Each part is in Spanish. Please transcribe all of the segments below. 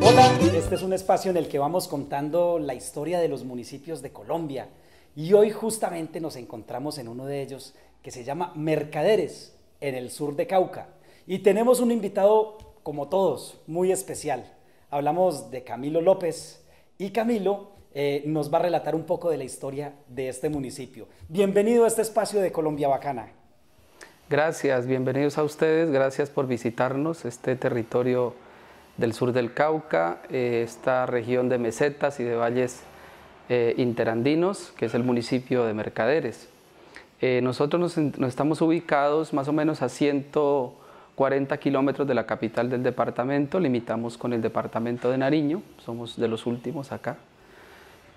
Hola, este es un espacio en el que vamos contando la historia de los municipios de Colombia y hoy justamente nos encontramos en uno de ellos que se llama Mercaderes, en el sur de Cauca. Y tenemos un invitado, como todos, muy especial. Hablamos de Camilo López y Camilo eh, nos va a relatar un poco de la historia de este municipio. Bienvenido a este espacio de Colombia Bacana. Gracias, bienvenidos a ustedes, gracias por visitarnos este territorio del sur del Cauca, eh, esta región de mesetas y de valles eh, interandinos, que es el municipio de Mercaderes. Eh, nosotros nos, estamos ubicados más o menos a 140 kilómetros de la capital del departamento, limitamos con el departamento de Nariño, somos de los últimos acá.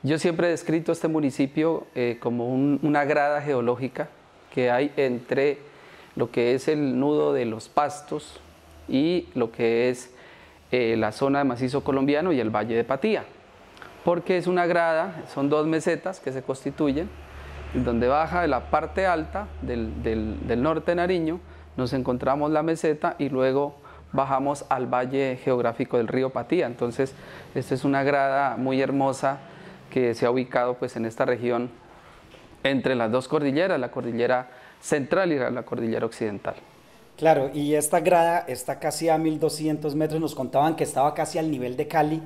Yo siempre he descrito este municipio como una grada geológica que hay entre lo que es el nudo de los pastos y lo que es eh, la zona de macizo colombiano y el valle de Patía, porque es una grada, son dos mesetas que se constituyen, donde baja de la parte alta del, norte Nariño, nos encontramos la meseta y luego bajamos al valle geográfico del río Patía. Entonces, esta es una grada muy hermosa que se ha ubicado pues, en esta región entre las dos cordilleras, la cordillera central y la cordillera occidental. Claro, y esta grada está casi a 1200 metros, nos contaban que estaba casi al nivel de Cali,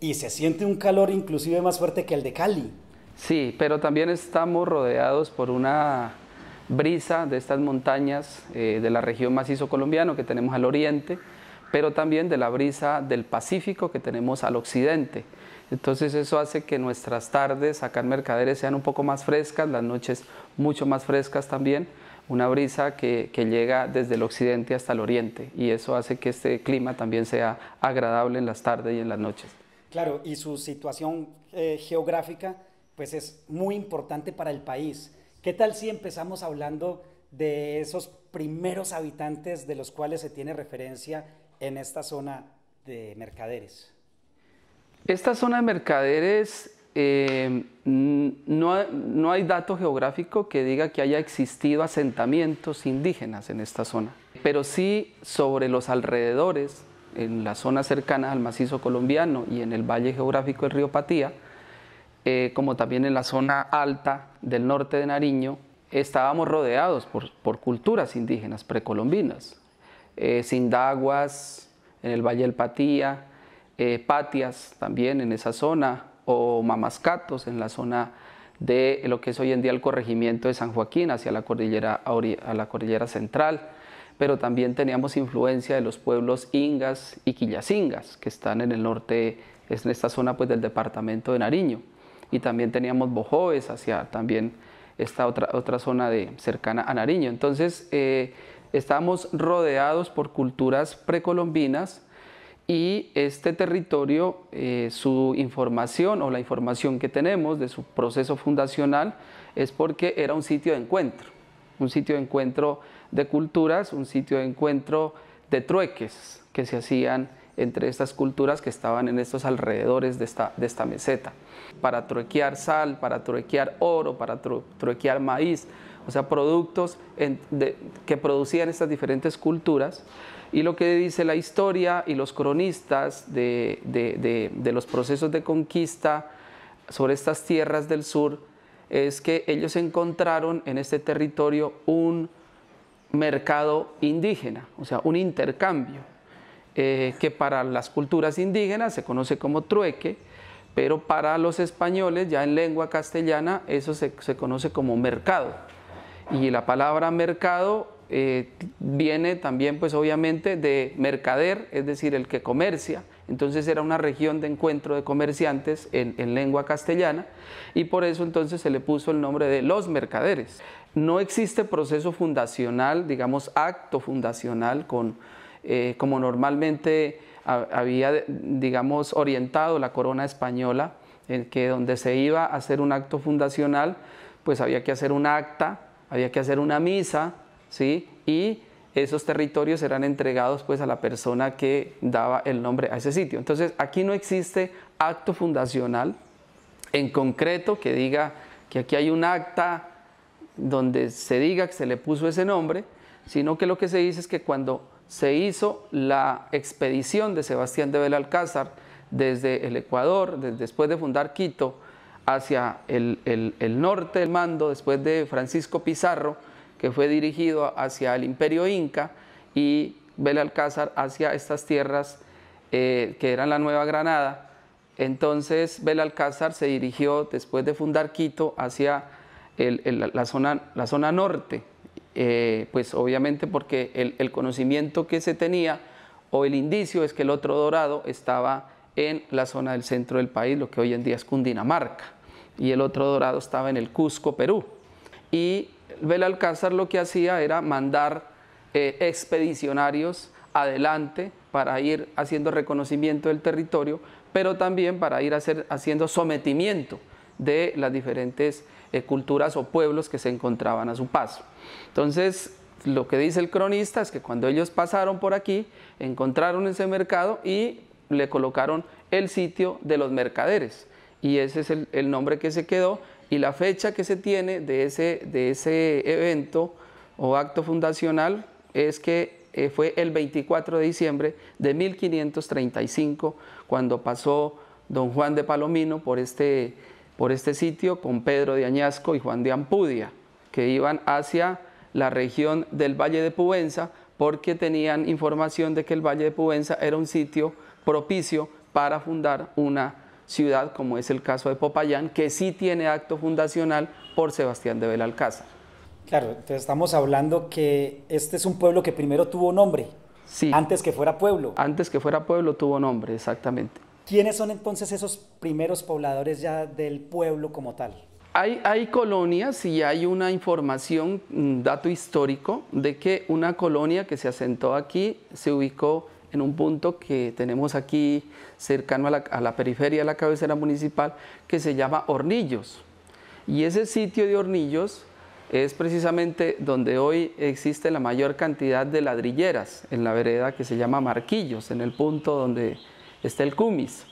y se siente un calor inclusive más fuerte que el de Cali. Sí, pero también estamos rodeados por una brisa de estas montañas eh, de la región macizo colombiano que tenemos al oriente, pero también de la brisa del Pacífico que tenemos al occidente. Entonces eso hace que nuestras tardes acá en Mercaderes sean un poco más frescas, las noches mucho más frescas también, una brisa que, llega desde el occidente hasta el oriente y eso hace que este clima también sea agradable en las tardes y en las noches. Claro, y su situación eh, geográfica pues es muy importante para el país. ¿Qué tal si empezamos hablando de esos primeros habitantes de los cuales se tiene referencia en esta zona de mercaderes? Esta zona de Mercaderes, eh, no, hay dato geográfico que diga que haya existido asentamientos indígenas en esta zona, pero sí sobre los alrededores, en la zona cercana al macizo colombiano y en el valle geográfico del río Patía, eh, como también en la zona alta del norte de Nariño, estábamos rodeados por, culturas indígenas precolombinas, eh, sindaguas, en el Valle del Patía, eh, patias también en esa zona, o Mamascatos en la zona de lo que es hoy en día el corregimiento de San Joaquín hacia la cordillera, a la cordillera central, pero también teníamos influencia de los pueblos ingas y quillacingas, que están en el norte, en esta zona pues, del departamento de Nariño, y también teníamos bojoes hacia también esta otra, zona de, cercana a Nariño. Entonces, eh, estamos rodeados por culturas precolombinas, y este territorio, eh, su información o la información que tenemos de su proceso fundacional es porque era un sitio de encuentro, un sitio de encuentro de culturas, un sitio de encuentro de trueques que se hacían entre estas culturas que estaban en estos alrededores de esta, meseta, para truequear sal, para truequear oro, para truequear maíz, o sea, productos que producían estas diferentes culturas y lo que dice la historia y los cronistas de, los procesos de conquista sobre estas tierras del sur es que ellos encontraron en este territorio un mercado indígena, o sea, un intercambio, eh, que para las culturas indígenas se conoce como trueque, pero para los españoles, ya en lengua castellana, eso se, se conoce como mercado. Y la palabra mercado eh, viene también pues obviamente de mercader, es decir, el que comercia. Entonces era una región de encuentro de comerciantes en, lengua castellana y por eso entonces se le puso el nombre de los mercaderes. No existe proceso fundacional, digamos acto fundacional con, eh, como normalmente había, digamos, orientado la corona española, en que donde se iba a hacer un acto fundacional, pues había que hacer un acta, había que hacer una misa, ¿sí? Y esos territorios serán entregados pues a la persona que daba el nombre a ese sitio. Entonces aquí no existe acto fundacional en concreto que diga que aquí hay un acta donde se diga que se le puso ese nombre, sino que lo que se dice es que cuando se hizo la expedición de Sebastián de Belalcázar desde el Ecuador, después de fundar Quito, hacia el, el norte del mando, después de Francisco Pizarro, que fue dirigido hacia el imperio inca y Belalcázar hacia estas tierras eh, que eran la Nueva Granada. Entonces Belalcázar se dirigió después de fundar Quito hacia la, zona, la, zona, norte, eh, pues obviamente porque el, conocimiento que se tenía o el indicio es que el otro dorado estaba en la zona del centro del país, lo que hoy en día es Cundinamarca, y el otro dorado estaba en el Cusco, Perú. Y Belalcázar lo que hacía era mandar eh, expedicionarios adelante para ir haciendo reconocimiento del territorio, pero también para ir hacer, haciendo sometimiento de las diferentes eh, culturas o pueblos que se encontraban a su paso. Entonces, lo que dice el cronista es que cuando ellos pasaron por aquí, encontraron ese mercado y le colocaron el sitio de los mercaderes. Y ese es el nombre que se quedó y la fecha que se tiene de ese, de ese evento o acto fundacional es que eh, fue el 24 de diciembre de 1535 cuando pasó don Juan de Palomino por este, por este sitio con Pedro de Añasco y Juan de Ampudia, que iban hacia la región del Valle de Pubenza porque tenían información de que el Valle de Pubenza era un sitio propicio para fundar una ciudad como es el caso de Popayán, que sí tiene acto fundacional por Sebastián de Belalcázar. Claro, entonces estamos hablando que este es un pueblo que primero tuvo nombre, antes que fuera pueblo. Antes que fuera pueblo tuvo nombre, exactamente. ¿Quiénes son entonces esos primeros pobladores ya del pueblo como tal? Hay, hay, colonias y hay una información, un dato histórico, de que una colonia que se asentó aquí se ubicó en un punto que tenemos aquí cercano a la, periferia de la cabecera municipal que se llama Hornillos. Y ese sitio de Hornillos es precisamente donde hoy existe la mayor cantidad de ladrilleras en la vereda que se llama Marquillos, en el punto donde está el Cumis.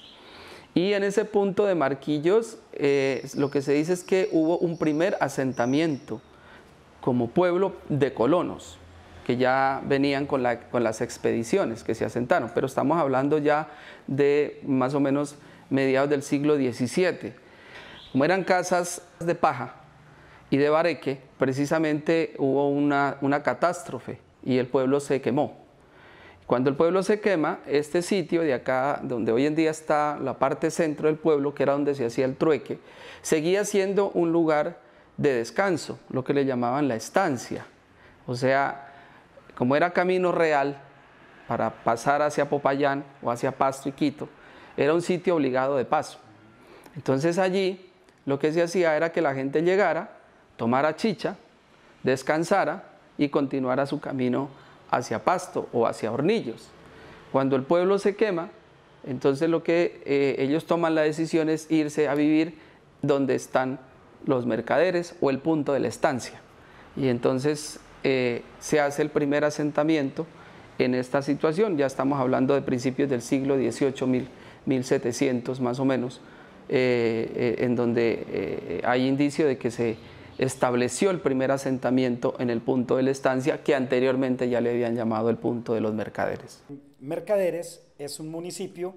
Y en ese punto de Marquillos eh, lo que se dice es que hubo un primer asentamiento como pueblo de colonos que ya venían con, las expediciones que se asentaron, pero estamos hablando ya de más o menos mediados del siglo XVII. Como eran casas de paja y de bareque, precisamente hubo una, una catástrofe y el pueblo se quemó. Cuando el pueblo se quema, este sitio de acá, donde hoy en día está la parte centro del pueblo, que era donde se hacía el trueque, seguía siendo un lugar de descanso, lo que le llamaban la estancia. O sea, como era camino real para pasar hacia Popayán o hacia Pasto y Quito, era un sitio obligado de paso. Entonces allí lo que se hacía era que la gente llegara, tomara chicha, descansara y continuara su camino hacia Pasto o hacia Hornillos. Cuando el pueblo se quema, entonces lo que eh, ellos toman la decisión es irse a vivir donde están los mercaderes o el punto de la estancia. Y entonces eh, se hace el primer asentamiento en esta situación. Ya estamos hablando de principios del siglo XVIII, 1700 más o menos, eh, eh, en donde hay indicio de que se estableció el primer asentamiento en el punto de la estancia que anteriormente ya le habían llamado el punto de los mercaderes. Mercaderes es un municipio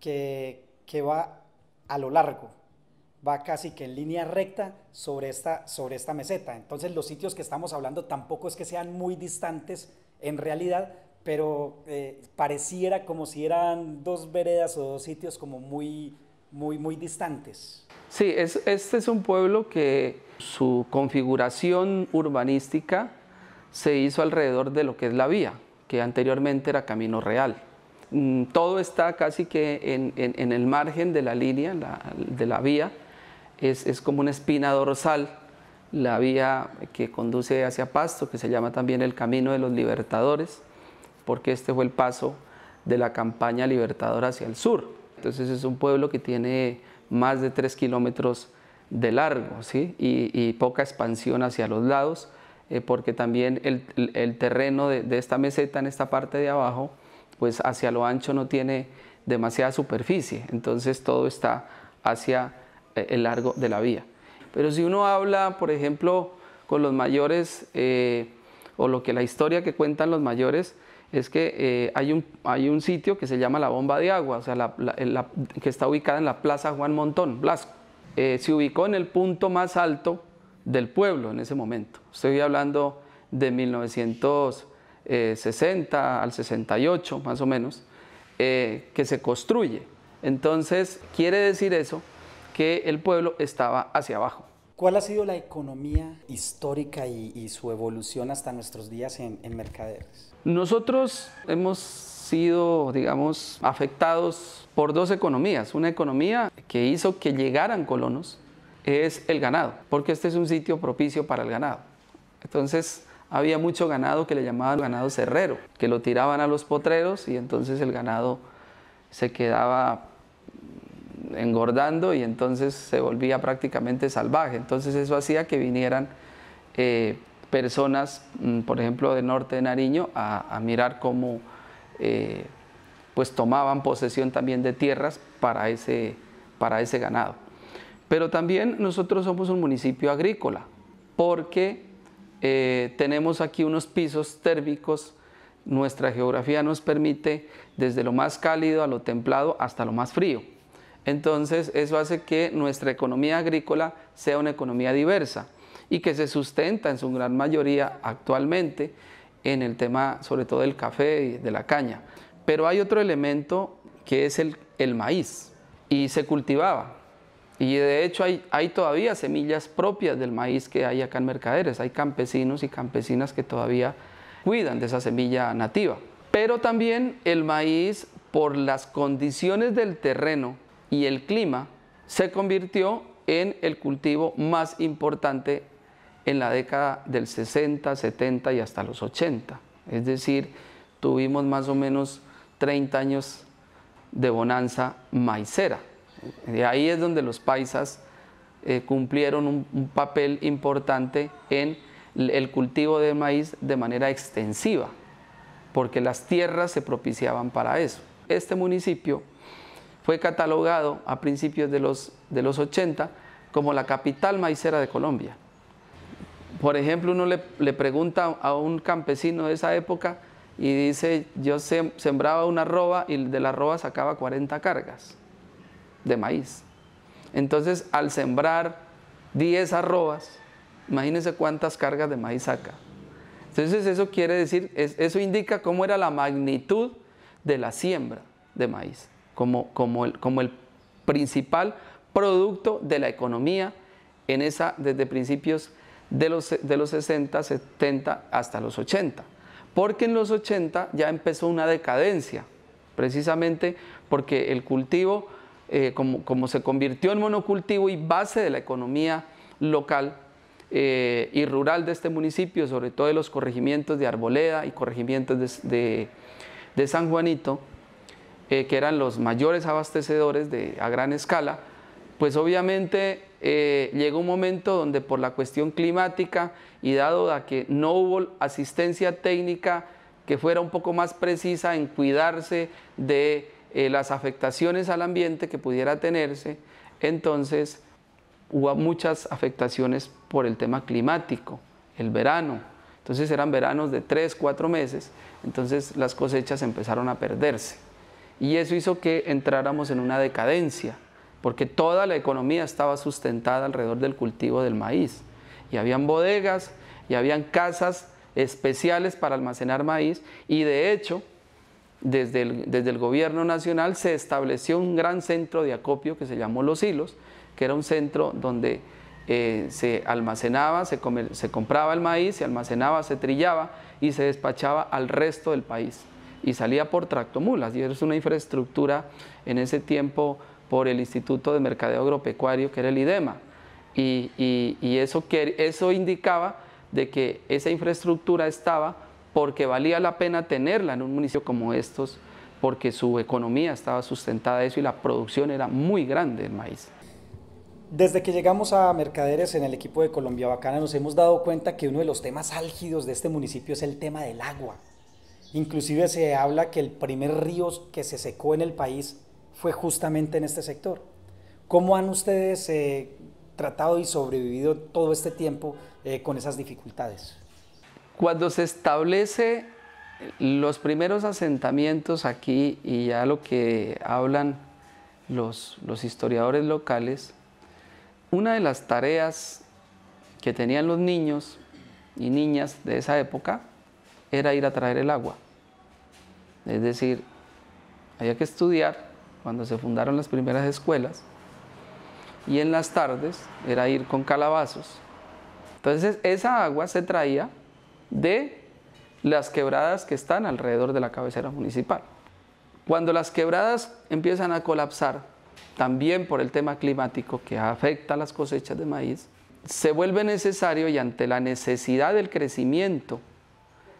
que va a lo largo va casi que en línea recta sobre esta, sobre esta meseta. Entonces los sitios que estamos hablando tampoco es que sean muy distantes en realidad, pero eh, pareciera como si eran dos veredas o dos sitios como muy, muy, muy distantes. Sí, es, este es un pueblo que su configuración urbanística se hizo alrededor de lo que es la vía, que anteriormente era camino real mm, todo está casi que en, en, el margen de la línea, de la vía, es, como una espina dorsal, la vía que conduce hacia Pasto, que se llama también el Camino de los Libertadores, porque este fue el paso de la campaña libertadora hacia el sur. Entonces es un pueblo que tiene más de 3 kilómetros de largo ¿sí? y, poca expansión hacia los lados, eh, porque también el, terreno de, de, esta meseta en esta parte de abajo, pues hacia lo ancho no tiene demasiada superficie, entonces todo está hacia eh, el largo de la vía. Pero si uno habla, por ejemplo, con los mayores, eh, o lo que la historia que cuentan los mayores, es que eh, hay, un, hay un sitio que se llama la bomba de agua, o sea, que está ubicada en la Plaza Juan Montón, Blasco. se ubicó en el punto más alto del pueblo en ese momento. Estoy hablando de 1960 al 68, más o menos, que se construye. Entonces, quiere decir eso que el pueblo estaba hacia abajo. ¿Cuál ha sido la economía histórica y, su evolución hasta nuestros días en, mercaderes? Nosotros hemos sido, digamos, afectados por dos economías. Una economía que hizo que llegaran colonos es el ganado, porque este es un sitio propicio para el ganado. Entonces, había mucho ganado que le llamaban ganado cerrero, que lo tiraban a los potreros y entonces el ganado se quedaba engordando y entonces se volvía prácticamente salvaje. Entonces eso hacía que vinieran eh, personas, mm, por ejemplo, del norte de Nariño, a, mirar cómo eh, pues tomaban posesión también de tierras para ese, para ese ganado. Pero también nosotros somos un municipio agrícola, porque eh, tenemos aquí unos pisos térmicos, nuestra geografía nos permite desde lo más cálido a lo templado hasta lo más frío. Entonces, eso hace que nuestra economía agrícola sea una economía diversa y que se sustenta en su gran mayoría actualmente en el tema sobre todo del café y de la caña. Pero hay otro elemento que es el, maíz y se cultivaba. Y de hecho hay, hay, todavía semillas propias del maíz que hay acá en Mercaderes. Hay campesinos y campesinas que todavía cuidan de esa semilla nativa. Pero también el maíz, por las condiciones del terreno, y el clima, se convirtió en el cultivo más importante en la década del 60, 70 y hasta los 80. Es decir, tuvimos más o menos 30 años de bonanza maicera. De ahí es donde los paisas eh, cumplieron un, papel importante en el cultivo de maíz de manera extensiva, porque las tierras se propiciaban para eso. Este municipio fue catalogado a principios de los, de los 80 como la capital maicera de Colombia. Por ejemplo, uno le, pregunta a un campesino de esa época y dice, yo sembraba una arroba y de la arroba sacaba 40 cargas de maíz. Entonces, al sembrar 10 arrobas, imagínense cuántas cargas de maíz saca. Entonces, eso quiere decir, eso indica cómo era la magnitud de la siembra de maíz como, el, principal producto de la economía en esa, desde principios de los, 60, 70 hasta los 80. Porque en los 80 ya empezó una decadencia, precisamente porque el cultivo, eh, como, se convirtió en monocultivo y base de la economía local eh, y rural de este municipio, sobre todo de los corregimientos de Arboleda y corregimientos de San Juanito, eh, que eran los mayores abastecedores de, a gran escala, pues obviamente eh, llegó un momento donde por la cuestión climática y dado a que no hubo asistencia técnica que fuera un poco más precisa en cuidarse de eh, las afectaciones al ambiente que pudiera tenerse, entonces hubo muchas afectaciones por el tema climático, el verano. Entonces eran veranos de tres, cuatro meses, entonces las cosechas empezaron a perderse. Y eso hizo que entráramos en una decadencia, porque toda la economía estaba sustentada alrededor del cultivo del maíz. Y habían bodegas y habían casas especiales para almacenar maíz y de hecho desde el, gobierno nacional se estableció un gran centro de acopio que se llamó Los Hilos, que era un centro donde eh, se almacenaba, se compraba el maíz, se almacenaba, se trillaba y se despachaba al resto del país y salía por tractomulas. Y era una infraestructura en ese tiempo por el Instituto de Mercadeo Agropecuario, que era el IDEMA. Y, eso, que, eso indicaba de que esa infraestructura estaba porque valía la pena tenerla en un municipio como estos, porque su economía estaba sustentada eso y la producción era muy grande el maíz. Desde que llegamos a Mercaderes en el equipo de Colombia Bacana nos hemos dado cuenta que uno de los temas álgidos de este municipio es el tema del agua. Inclusive se habla que el primer río que se secó en el país fue justamente en este sector. ¿Cómo han ustedes eh, tratado y sobrevivido todo este tiempo eh, con esas dificultades? Cuando se establece los primeros asentamientos aquí y ya lo que hablan los historiadores locales, una de las tareas que tenían los niños y niñas de esa época era ir a traer el agua. Es decir, había que estudiar cuando se fundaron las primeras escuelas y en las tardes era ir con calabazos. Entonces esa agua se traía de las quebradas que están alrededor de la cabecera municipal. Cuando las quebradas empiezan a colapsar, también por el tema climático que afecta a las cosechas de maíz, se vuelve necesario y ante la necesidad del crecimiento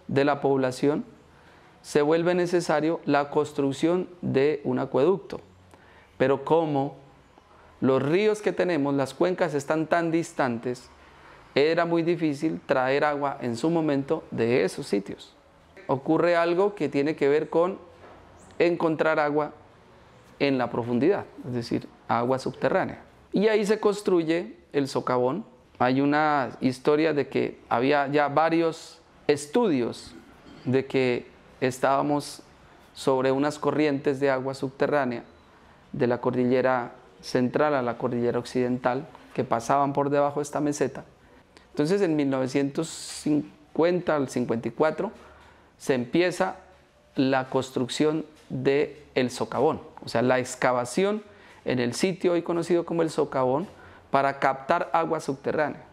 de la población, se vuelve necesario la construcción de un acueducto. Pero como los ríos que tenemos, las cuencas están tan distantes, era muy difícil traer agua en su momento de esos sitios. Ocurre algo que tiene que ver con encontrar agua en la profundidad, es decir, agua subterránea. Y ahí se construye el socavón. Hay una historia de que había ya varios estudios de que estábamos sobre unas corrientes de agua subterránea de la cordillera central a la cordillera occidental que pasaban por debajo de esta meseta. Entonces en 1950 al 54 se empieza la construcción de el socavón, o sea, la excavación en el sitio hoy conocido como el socavón para captar agua subterránea.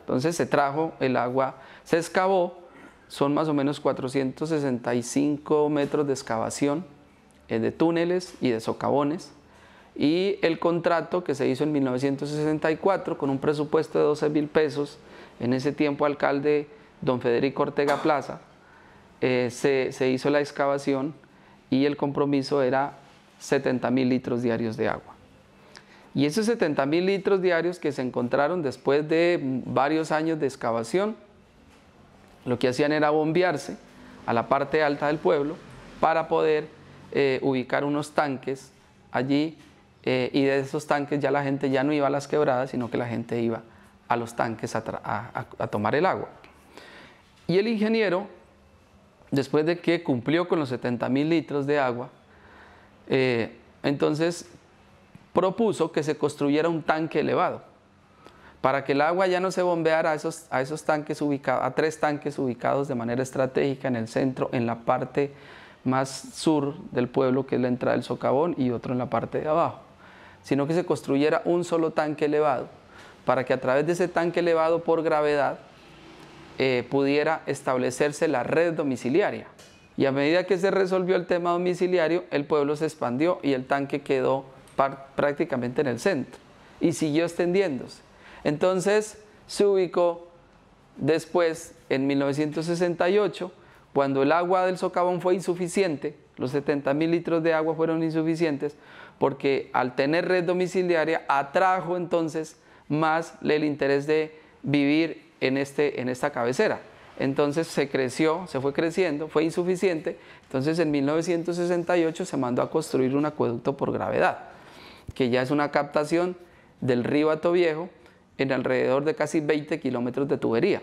Entonces se trajo el agua, se excavó son más o menos 465 metros de excavación eh, de túneles y de socavones. Y el contrato que se hizo en 1964 con un presupuesto de 12 mil pesos, en ese tiempo alcalde don Federico Ortega Plaza, eh, se, se hizo la excavación y el compromiso era 70 mil litros diarios de agua. Y esos 70 mil litros diarios que se encontraron después de varios años de excavación, lo que hacían era bombearse a la parte alta del pueblo para poder eh, ubicar unos tanques allí eh, y de esos tanques ya la gente ya no iba a las quebradas, sino que la gente iba a los tanques a, tomar el agua. Y el ingeniero, después de que cumplió con los 70 mil litros de agua, eh, entonces propuso que se construyera un tanque elevado para que el agua ya no se bombeara a esos, a esos tanques ubicados, a tres tanques ubicados de manera estratégica en el centro, en la parte más sur del pueblo, que es la entrada del socavón, y otro en la parte de abajo, sino que se construyera un solo tanque elevado, para que a través de ese tanque elevado por gravedad eh, pudiera establecerse la red domiciliaria. Y a medida que se resolvió el tema domiciliario, el pueblo se expandió y el tanque quedó prácticamente en el centro y siguió extendiéndose. Entonces se ubicó después en 1968, cuando el agua del socavón fue insuficiente, los 70 mil litros de agua fueron insuficientes, porque al tener red domiciliaria atrajo entonces más el interés de vivir en, este, esta cabecera. Entonces se creció, se fue creciendo, fue insuficiente. Entonces en 1968 se mandó a construir un acueducto por gravedad, que ya es una captación del río Atoviejo en alrededor de casi 20 kilómetros de tubería.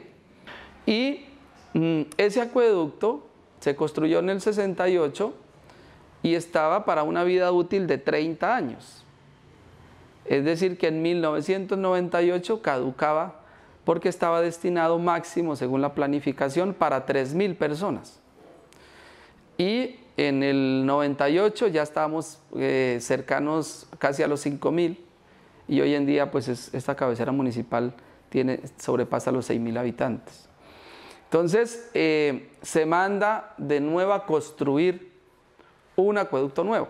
Y mm, ese acueducto se construyó en el 68 y estaba para una vida útil de 30 años. Es decir, que en 1998 caducaba porque estaba destinado máximo, según la planificación, para 3.000 personas. Y en el 98 ya estábamos eh, cercanos casi a los 5.000 y hoy en día pues esta cabecera municipal tiene, sobrepasa los 6.000 habitantes. Entonces eh, se manda de nuevo a construir un acueducto nuevo.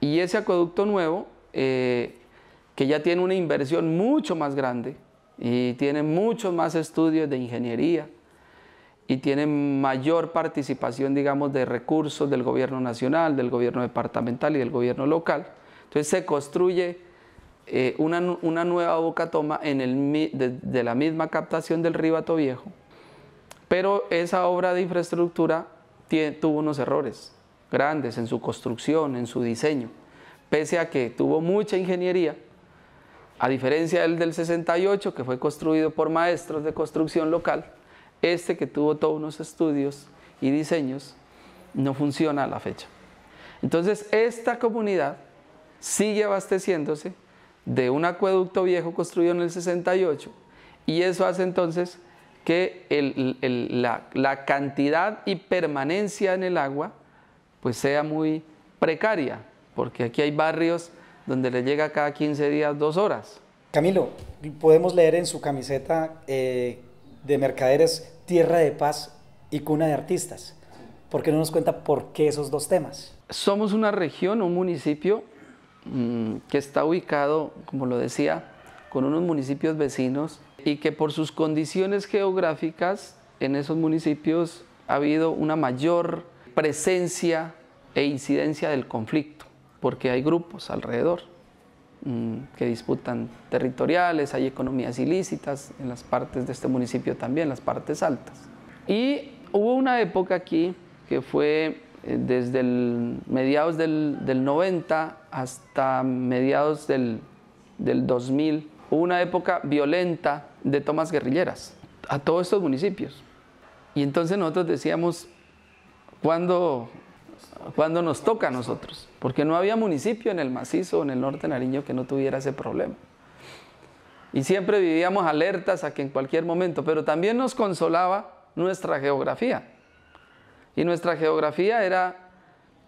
Y ese acueducto nuevo, eh, que ya tiene una inversión mucho más grande y tiene muchos más estudios de ingeniería y tiene mayor participación, digamos, de recursos del gobierno nacional, del gobierno departamental y del gobierno local. Entonces se construye eh, una, nueva boca toma en el, de, la misma captación del ribato viejo, pero esa obra de infraestructura tuvo unos errores grandes en su construcción, en su diseño, pese a que tuvo mucha ingeniería, a diferencia del del 68 que fue construido por maestros de construcción local, este que tuvo todos unos estudios y diseños no funciona a la fecha. Entonces esta comunidad sigue abasteciéndose de un acueducto viejo construido en el 68 y eso hace entonces que la, cantidad y permanencia en el agua pues sea muy precaria, porque aquí hay barrios donde le llega cada 15 días dos horas. Camilo, podemos leer en su camiseta eh, de mercaderes Tierra de Paz y Cuna de Artistas. porque no nos cuenta por qué esos dos temas? Somos una región, un municipio Mm, que está ubicado, como lo decía, con unos municipios vecinos y que por sus condiciones geográficas en esos municipios ha habido una mayor presencia e incidencia del conflicto, porque hay grupos alrededor mm, que disputan territoriales, hay economías ilícitas en las partes de este municipio también, las partes altas. Y hubo una época aquí que fue eh, desde mediados del, 90 hasta mediados del, 2000, hubo una época violenta de tomas guerrilleras a todos estos municipios. Y entonces nosotros decíamos, ¿cuándo, nos toca a nosotros? Porque no había municipio en el macizo o en el norte de Nariño que no tuviera ese problema. Y siempre vivíamos alertas a que en cualquier momento, pero también nos consolaba nuestra geografía y nuestra geografía era,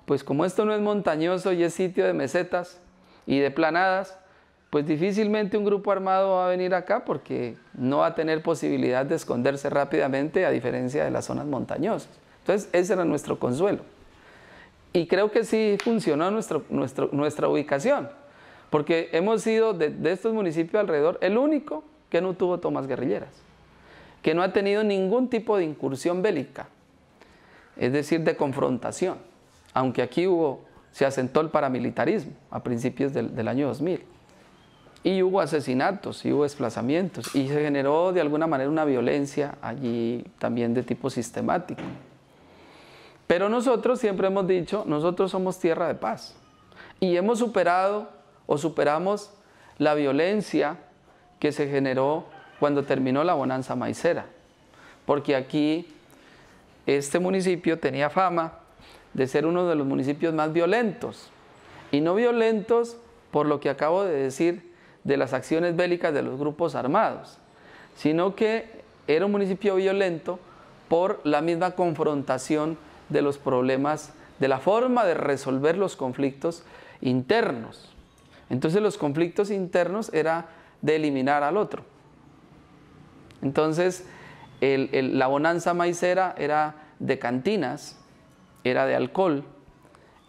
pues como esto no es montañoso y es sitio de mesetas y de planadas, pues difícilmente un grupo armado va a venir acá porque no va a tener posibilidad de esconderse rápidamente a diferencia de las zonas montañosas. Entonces, ese era nuestro consuelo. Y creo que sí funcionó nuestra ubicación, porque hemos sido de estos municipios alrededor el único que no tuvo tomas guerrilleras, que no ha tenido ningún tipo de incursión bélica es decir, de confrontación, aunque aquí hubo, se asentó el paramilitarismo a principios del, del año 2000. Y hubo asesinatos, y hubo desplazamientos, y se generó de alguna manera una violencia allí también de tipo sistemático. Pero nosotros siempre hemos dicho, nosotros somos tierra de paz. Y hemos superado o superamos la violencia que se generó cuando terminó la bonanza maicera. Porque aquí este municipio tenía fama de ser uno de los municipios más violentos, y no violentos por lo que acabo de decir de las acciones bélicas de los grupos armados, sino que era un municipio violento por la misma confrontación de los problemas, de la forma de resolver los conflictos internos. Entonces los conflictos internos era de eliminar al otro. Entonces, la bonanza maicera era de cantinas, era de alcohol,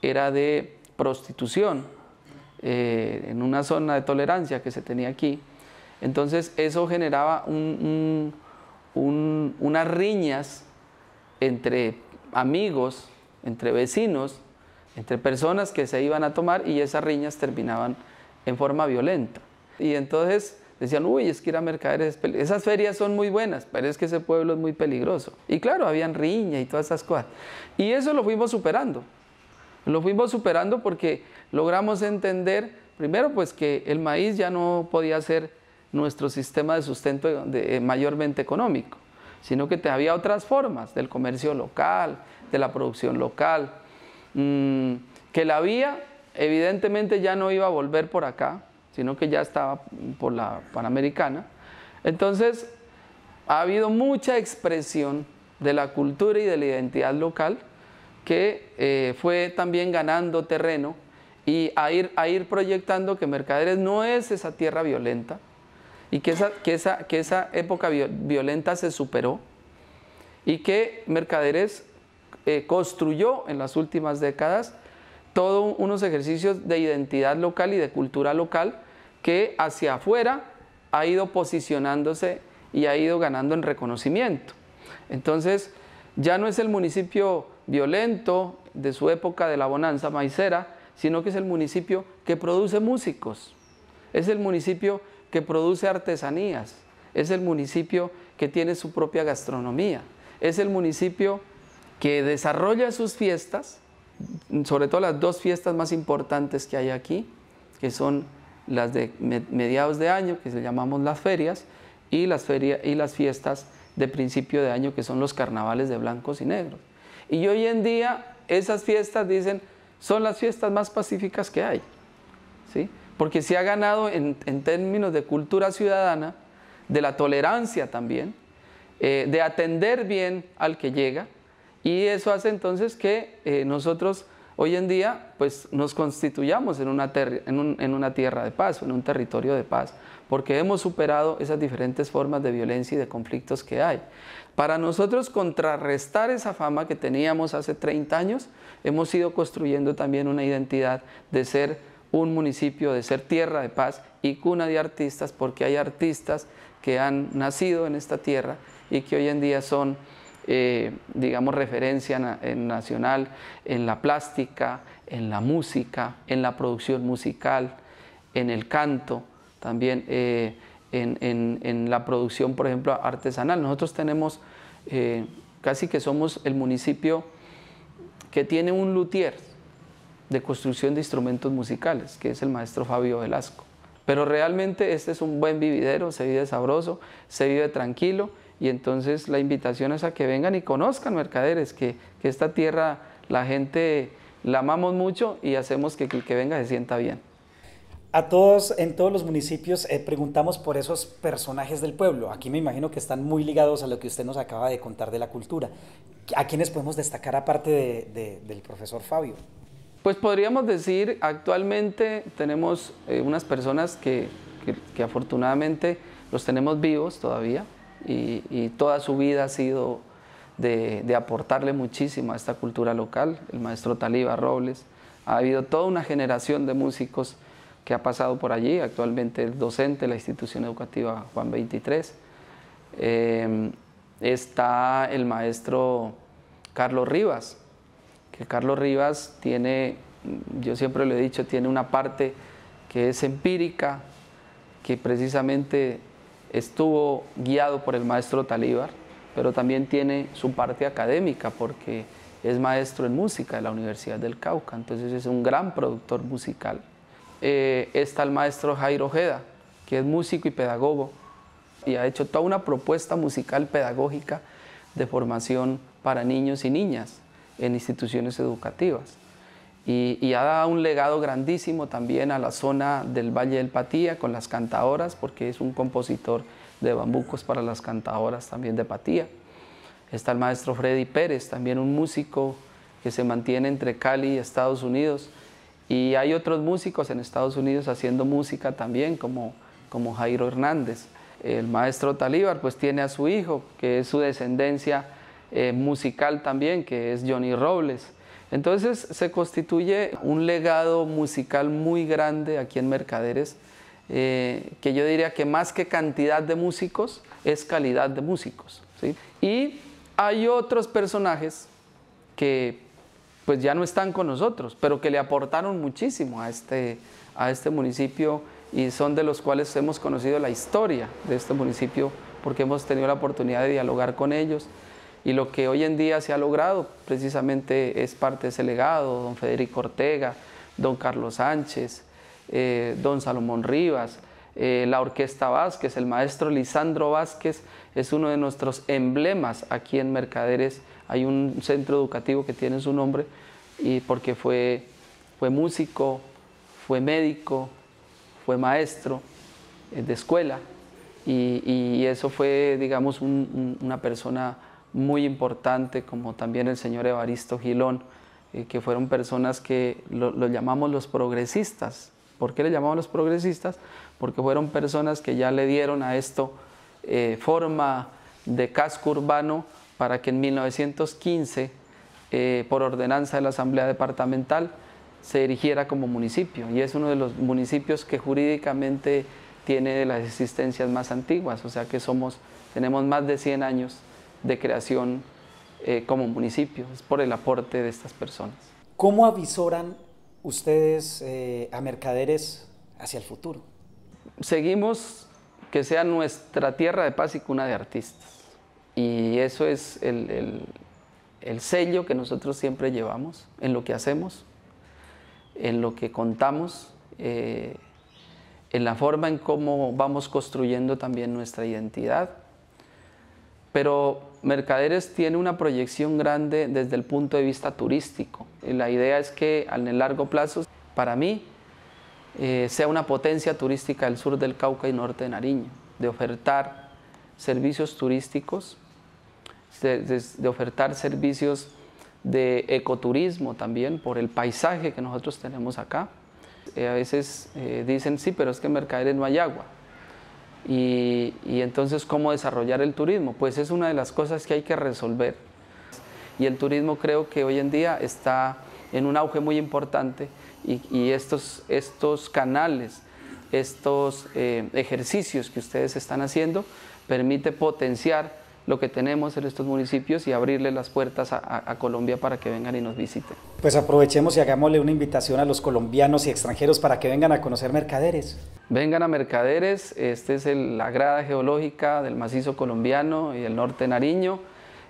era de prostitución, eh, en una zona de tolerancia que se tenía aquí. Entonces eso generaba unas riñas entre amigos, entre vecinos, entre personas que se iban a tomar y esas riñas terminaban en forma violenta. Y entonces decían, uy, es que ir a mercaderes Esas ferias son muy buenas, pero es que ese pueblo es muy peligroso. Y claro, habían riña y todas esas cosas. Y eso lo fuimos superando. Lo fuimos superando porque logramos entender, primero, pues que el maíz ya no podía ser nuestro sistema de sustento eh, mayormente económico, sino que había otras formas del comercio local, de la producción local, mm, que la vía evidentemente ya no iba a volver por acá, sino que ya estaba por la Panamericana. Entonces, ha habido mucha expresión de la cultura y de la identidad local que eh, fue también ganando terreno y a ir, a ir proyectando que Mercaderes no es esa tierra violenta y que esa, esa, que esa época violenta se superó y que Mercaderes eh, construyó en las últimas décadas todos unos ejercicios de identidad local y de cultura local que hacia afuera ha ido posicionándose y ha ido ganando en reconocimiento. Entonces, ya no es el municipio violento de su época de la bonanza maicera, sino que es el municipio que produce músicos, es el municipio que produce artesanías, es el municipio que tiene su propia gastronomía, es el municipio que desarrolla sus fiestas sobre todo las dos fiestas más importantes que hay aquí, que son las de mediados de año, que se llamamos las ferias, y las, feria, y las fiestas de principio de año, que son los carnavales de blancos y negros. Y hoy en día esas fiestas, dicen, son las fiestas más pacíficas que hay, ¿sí? porque se ha ganado en, términos de cultura ciudadana, de la tolerancia también, eh, de atender bien al que llega, y eso hace entonces que eh, nosotros hoy en día pues, nos constituyamos en una, en una tierra de paz, en un territorio de paz, porque hemos superado esas diferentes formas de violencia y de conflictos que hay. Para nosotros contrarrestar esa fama que teníamos hace 30 años, hemos ido construyendo también una identidad de ser un municipio, de ser tierra de paz y cuna de artistas, porque hay artistas que han nacido en esta tierra y que hoy en día son eh, digamos, referencia nacional en la plástica, en la música, en la producción musical, en el canto, también eh, en, la producción, por ejemplo, artesanal. Nosotros tenemos, eh, casi que somos el municipio que tiene un luthier de construcción de instrumentos musicales, que es el maestro Fabio Velasco. Pero realmente este es un buen vividero, se vive sabroso, se vive tranquilo y entonces la invitación es a que vengan y conozcan mercaderes, que, esta tierra la gente la amamos mucho y hacemos que el que venga se sienta bien. A todos, en todos los municipios, eh, preguntamos por esos personajes del pueblo. Aquí me imagino que están muy ligados a lo que usted nos acaba de contar de la cultura. ¿A quiénes podemos destacar aparte del profesor Fabio? Pues podríamos decir, actualmente tenemos eh, unas personas que afortunadamente los tenemos vivos todavía y, toda su vida ha sido de, aportarle muchísimo a esta cultura local, el maestro Taliba Robles. Ha habido toda una generación de músicos que ha pasado por allí, actualmente el docente de la institución educativa Juan 23. Eh, está el maestro Carlos Rivas, que Carlos Rivas tiene, yo siempre lo he dicho, tiene una parte que es empírica, que precisamente estuvo guiado por el maestro Talíbar, pero también tiene su parte académica porque es maestro en música de la Universidad del Cauca, entonces es un gran productor musical. Eh, está el maestro Jairo Ojeda, que es músico y pedagogo, y ha hecho toda una propuesta musical pedagógica de formación para niños y niñas en instituciones educativas y, ha dado un legado grandísimo también a la zona del Valle del Patía con las cantadoras, porque es un compositor de bambucos para las cantadoras también de Patía. Está el maestro Freddy Pérez, también un músico que se mantiene entre Cali y Estados Unidos. Y hay otros músicos en Estados Unidos haciendo música también, como, Jairo Hernández. El maestro Talíbar pues tiene a su hijo, que es su descendencia eh, musical también, que es Johnny Robles. Entonces se constituye un legado musical muy grande aquí en Mercaderes, eh, que yo diría que más que cantidad de músicos, es calidad de músicos. Y hay otros personajes que pues ya no están con nosotros, pero que le aportaron muchísimo este, a este municipio y son de los cuales hemos conocido la historia de este municipio porque hemos tenido la oportunidad de dialogar con ellos. Y lo que hoy en día se ha logrado precisamente es parte de ese legado, don Federico Ortega, don Carlos Sánchez, eh, don Salomón Rivas, eh, la Orquesta Vázquez, el maestro Lisandro Vázquez es uno de nuestros emblemas aquí en Mercaderes. Hay un centro educativo que tiene su nombre y porque fue, fue músico, fue médico, fue maestro eh, de escuela y, eso fue, digamos, una persona muy importante, como también el señor Evaristo Gilón, eh, que fueron personas que lo, llamamos los progresistas. ¿Por qué le llamamos los progresistas? Porque fueron personas que ya le dieron a esto eh, forma de casco urbano para que en 1915, eh, por ordenanza de la Asamblea Departamental, se erigiera como municipio. Y es uno de los municipios que jurídicamente tiene de las existencias más antiguas, o sea que somos, tenemos más de 100 años de creación eh, como municipio, es por el aporte de estas personas. ¿Cómo avisoran ustedes eh, a mercaderes hacia el futuro? Seguimos que sea nuestra tierra de paz y cuna de artistas. Y eso es el, sello que nosotros siempre llevamos en lo que hacemos, en lo que contamos, eh, en la forma en cómo vamos construyendo también nuestra identidad pero Mercaderes tiene una proyección grande desde el punto de vista turístico. la idea es que en el largo plazo, para mí, eh, sea una potencia turística del sur del Cauca y norte de Nariño, de ofertar servicios turísticos, de, ofertar servicios de ecoturismo también por el paisaje que nosotros tenemos acá. Eh, a veces eh, dicen, sí, pero es que Mercaderes no hay agua. Y, entonces, ¿cómo desarrollar el turismo? Pues es una de las cosas que hay que resolver. Y el turismo creo que hoy en día está en un auge muy importante y, estos, estos canales, estos eh, ejercicios que ustedes están haciendo, permite potenciar lo que tenemos en estos municipios y abrirle las puertas a, Colombia para que vengan y nos visiten. Pues aprovechemos y hagámosle una invitación a los colombianos y extranjeros para que vengan a conocer Mercaderes. Vengan a Mercaderes, Este es la grada geológica del macizo colombiano y el norte Nariño.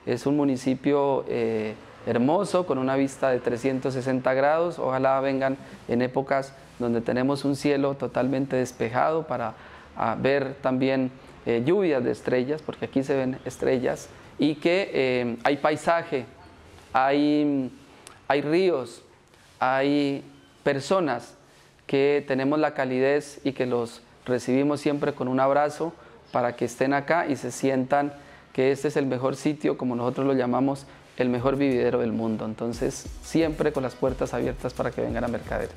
Es un municipio eh, hermoso con una vista de 360 grados. Ojalá vengan en épocas donde tenemos un cielo totalmente despejado para ver también eh, lluvias de estrellas, porque aquí se ven estrellas, y que eh, hay paisaje, hay, hay ríos, hay personas que tenemos la calidez y que los recibimos siempre con un abrazo para que estén acá y se sientan que este es el mejor sitio, como nosotros lo llamamos, el mejor vividero del mundo. Entonces, siempre con las puertas abiertas para que vengan a mercaderes.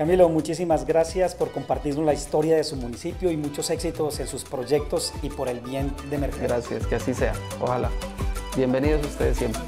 Camilo, muchísimas gracias por compartirnos la historia de su municipio y muchos éxitos en sus proyectos y por el bien de Mercado. Gracias, que así sea. Ojalá. Bienvenidos ustedes siempre.